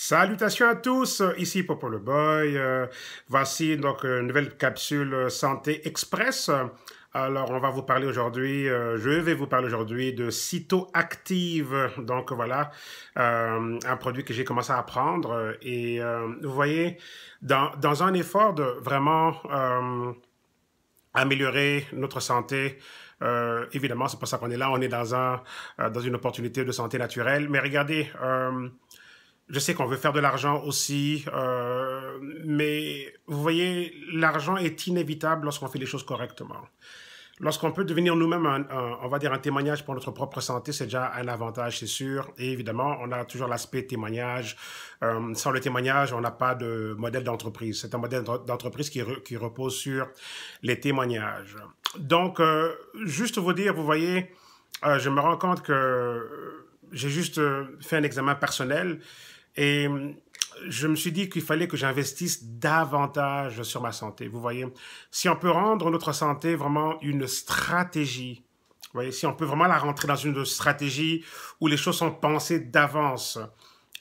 Salutations à tous, ici Popo le Boy. Euh, voici donc une nouvelle capsule Santé Express. Alors, on va vous parler aujourd'hui, euh, je vais vous parler aujourd'hui de Cytoactive. Donc voilà, euh, un produit que j'ai commencé à prendre. Et vous voyez, dans, dans, un effort de vraiment améliorer notre santé. évidemment, c'est pour ça qu'on est là. On est dans un dans une opportunité de santé naturelle. Mais regardez, je sais qu'on veut faire de l'argent aussi, euh, mais vous voyez, l'argent est inévitable lorsqu'on fait les choses correctement. Lorsqu'on peut devenir nous-mêmes, un, on va dire, un témoignage pour notre propre santé, c'est déjà un avantage, c'est sûr. Et évidemment, on a toujours l'aspect témoignage. Euh, sans le témoignage, on n'a pas de modèle d'entreprise. C'est un modèle d'entreprise qui, qui, repose sur les témoignages. Donc, euh, juste vous dire, vous voyez, euh, je me rends compte que j'ai juste euh, fait un examen personnel et euh, je me suis dit qu'il fallait que j'investisse davantage sur ma santé. Vous voyez, si on peut rendre notre santé vraiment une stratégie, vous voyez, si on peut vraiment la rentrer dans une stratégie où les choses sont pensées d'avance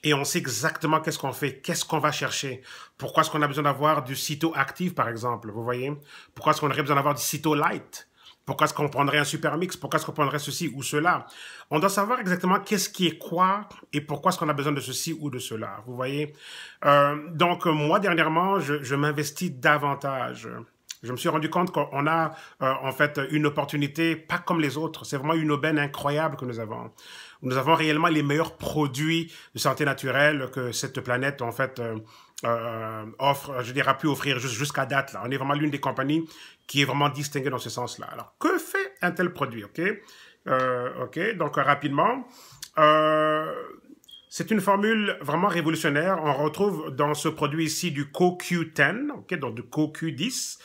et on sait exactement qu'est-ce qu'on fait, qu'est-ce qu'on va chercher, pourquoi est-ce qu'on a besoin d'avoir du cytoactif Active, par exemple, vous voyez, pourquoi est-ce qu'on aurait besoin d'avoir du cyto light, pourquoi est-ce qu'on prendrait un super mix Pourquoi est-ce qu'on prendrait ceci ou cela On doit savoir exactement qu'est-ce qui est quoi et pourquoi est-ce qu'on a besoin de ceci ou de cela. Vous voyez euh, Donc moi dernièrement, je m'investis davantage je me suis rendu compte qu'on a euh, en fait une opportunité pas comme les autres. C'est vraiment une aubaine incroyable que nous avons. Nous avons réellement les meilleurs produits de santé naturelle que cette planète en fait euh, euh, offre, je dirais, a pu offrir jusqu'à date. Là. On est vraiment l'une des compagnies qui est vraiment distinguée dans ce sens-là. Alors, que fait un tel produit Ok, ok. Donc rapidement. C'est une formule vraiment révolutionnaire. On retrouve dans ce produit ici du CoQ10, ok, donc du CoQ10.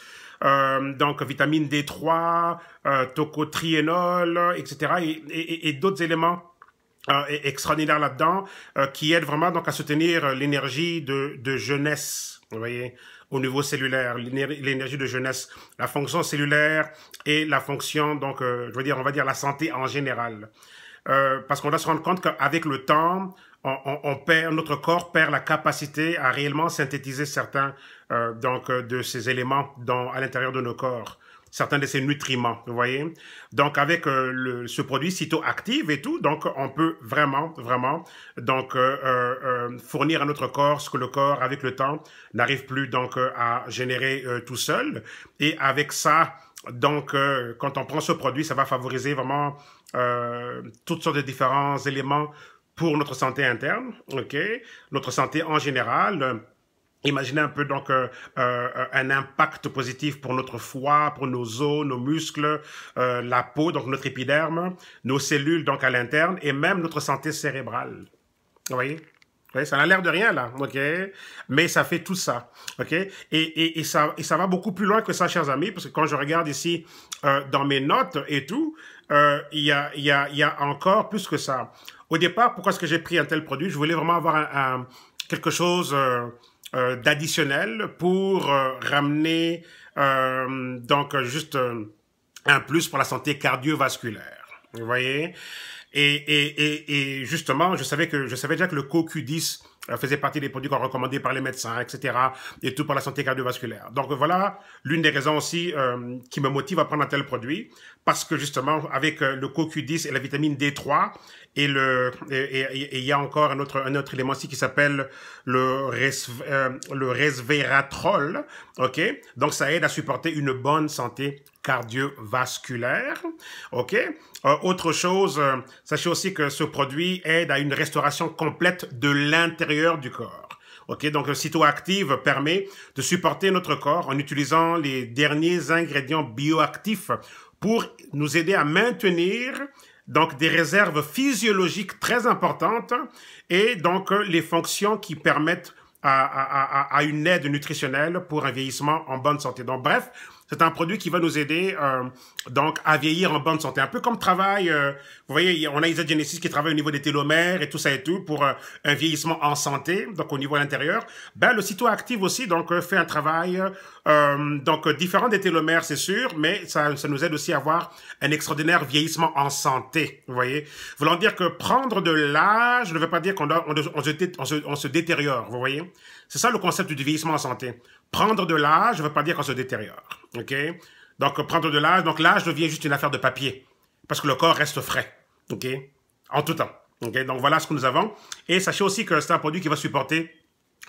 Euh, donc vitamine D3, euh, etc. et, et, et d'autres éléments euh, là-dedans, euh, qui aident vraiment donc à soutenir l'énergie de, de, jeunesse, vous voyez, au niveau cellulaire, l'énergie de jeunesse, la fonction cellulaire et la fonction, donc, euh, je veux dire, on va dire la santé en général. Euh, parce qu'on va se rendre compte qu'avec le temps, on, perd, notre corps perd la capacité à réellement synthétiser certains euh, donc euh, de ces éléments dans, à l'intérieur de nos corps certains de ces nutriments, vous voyez. Donc avec euh, le, ce produit cytoactif et tout, donc on peut vraiment, vraiment donc euh, euh, euh, fournir à notre corps ce que le corps avec le temps n'arrive plus donc à générer tout seul. Et avec ça, donc quand on prend ce produit, ça va favoriser vraiment toutes sortes de différents éléments pour notre santé interne, ok, notre santé en général. Euh, imaginez un peu donc euh, euh, un impact positif pour notre foie, pour nos os, nos muscles, la peau, donc notre épiderme, nos cellules donc à l'interne et même notre santé cérébrale. Vous voyez ça n'a l'air de rien là, ok, mais ça fait tout ça, ok, et, et, et, ça et ça va beaucoup plus loin que ça, chers amis, parce que quand je regarde ici euh, dans mes notes et tout, euh, il y, a, y, a, y a encore plus que ça. Au départ, pourquoi est-ce que j'ai pris un tel produit Je voulais vraiment avoir un, quelque chose euh, euh d'additionnel pour euh, ramener donc juste un plus pour la santé cardiovasculaire. Vous voyez et, justement, je savais que je savais déjà que le CoQ10 euh, faisait partie des produits qu'on recommandait par les médecins, etc. Et tout pour la santé cardiovasculaire. Donc voilà l'une des raisons aussi euh, qui me motive à prendre un tel produit, parce que justement avec euh, le CoQ10 et la vitamine D3 et le il y a encore un autre un autre élément aussi qui s'appelle le le resveratrol, ok. Donc ça aide à supporter une bonne santé cardiovasculaire. OK? Euh, autre chose, euh, sachez aussi que ce produit aide à une restauration complète de l'intérieur du corps. OK, donc le cytoactive permet de supporter notre corps en utilisant les derniers ingrédients bioactifs pour nous aider à maintenir donc des réserves physiologiques très importantes et donc les fonctions qui permettent à, à, à, à une aide nutritionnelle pour un vieillissement en bonne santé. Donc bref, c'est un produit qui va nous aider euh, donc à vieillir en bonne santé. Un peu comme travail, euh, vous voyez, on a Isa Genesis qui travaille au niveau des télomères et tout ça et tout pour euh, un vieillissement en santé, donc au niveau à l'intérieur. Ben, le cytoactive aussi donc fait un travail donc différent des télomères, c'est sûr, mais ça, nous aide aussi à avoir un extraordinaire vieillissement en santé, vous voyez. Voulant dire que prendre de l'âge ne veut pas dire qu'on on, se, on se détériore, vous voyez. C'est ça le concept du vieillissement en santé. Prendre de l'âge ne veut pas dire qu'on se détériore. OK? Donc, prendre de l'âge. Donc, l'âge devient juste une affaire de papier. Parce que le corps reste frais. OK? En tout temps. OK? Donc, voilà ce que nous avons. Et sachez aussi que c'est un produit qui va supporter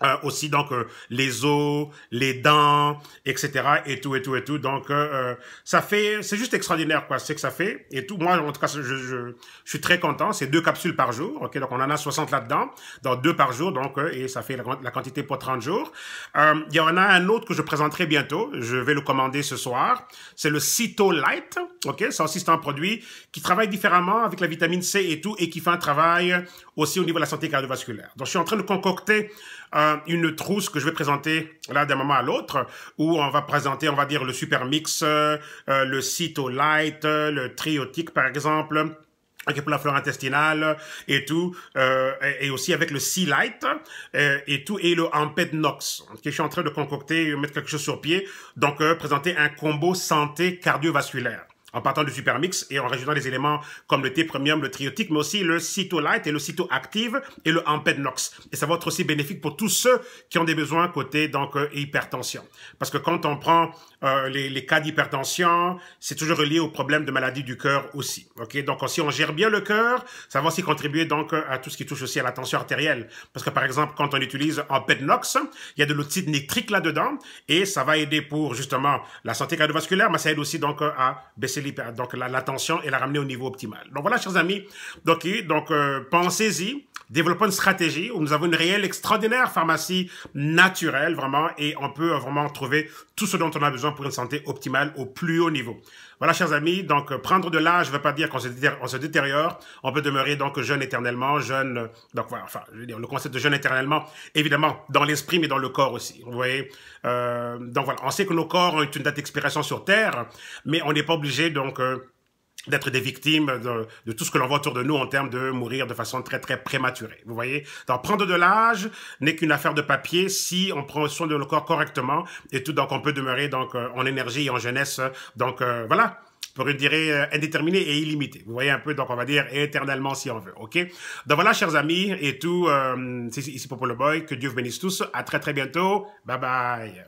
euh, aussi donc euh, les os, les dents, etc. et tout et tout et tout. Donc euh, ça fait, c'est juste extraordinaire quoi. C'est que ça fait et tout. Moi en tout cas, je, je, je suis très content. C'est deux capsules par jour. Ok, donc on en a 60 là-dedans, dans deux par jour. Donc et ça fait la, quantité pour 30 jours. Il y en a un autre que je présenterai bientôt. Je vais le commander ce soir. C'est le Cito Light. Ok, ça aussi un produit qui travaille différemment avec la vitamine C et tout et qui fait un travail aussi au niveau de la santé cardiovasculaire. Donc je suis en train de concocter une trousse que je vais présenter là d'un moment à l'autre, où on va présenter, on va dire, le super mix, euh, euh, le Cytolite, euh, le Triotic par exemple, est pour la flore intestinale et tout, et, aussi avec le Sea Light et tout, et le Ampednox, Nox, que je suis en train de concocter, mettre quelque chose sur pied, donc présenter un combo santé cardiovasculaire en partant du Supermix et en rajoutant des éléments comme le thé premium, le triotique, mais aussi le Cytolite et le active et le Ampednox. Et ça va être aussi bénéfique pour tous ceux qui ont des besoins côté donc euh, hypertension. Parce que quand on prend euh, les, les, cas d'hypertension, c'est toujours lié au problème de maladie du cœur aussi. Ok, donc si on gère bien le cœur, ça va aussi contribuer donc euh, à tout ce qui touche aussi à la tension artérielle. Parce que par exemple, quand on utilise Ampednox, il y a de l'oxyde nitrique là-dedans et ça va aider pour justement la santé cardiovasculaire, mais ça aide aussi donc euh, à baisser donc la, et la ramener au niveau optimal. Donc voilà, chers amis, donc, euh, pensez-y, développons une stratégie où nous avons une réelle extraordinaire pharmacie naturelle, vraiment, et on peut euh, vraiment trouver tout ce dont on a besoin pour une santé optimale au plus haut niveau. Voilà, chers amis, donc euh, prendre de l'âge ne veut pas dire qu'on se, détériore. On peut demeurer donc jeune éternellement, jeune. Euh, donc voilà, enfin, je veux dire, le concept de jeune éternellement, évidemment, dans l'esprit mais dans le corps aussi. Vous voyez. Euh, donc voilà, on sait que nos corps ont une date d'expiration sur Terre, mais on n'est pas obligé donc d'être des victimes de, tout ce que l'on voit autour de nous en termes de mourir de façon très très prématurée. Vous voyez, donc prendre de l'âge n'est qu'une affaire de papier si on prend soin de nos corps correctement et tout donc on peut demeurer donc euh, en énergie et en jeunesse. Euh, donc euh, voilà pour une durée indéterminée et illimitée. Vous voyez un peu, donc on va dire éternellement si on veut, ok Donc voilà, chers amis, et tout, c'est ici pour le Boy, que Dieu vous bénisse tous, à très très bientôt, bye bye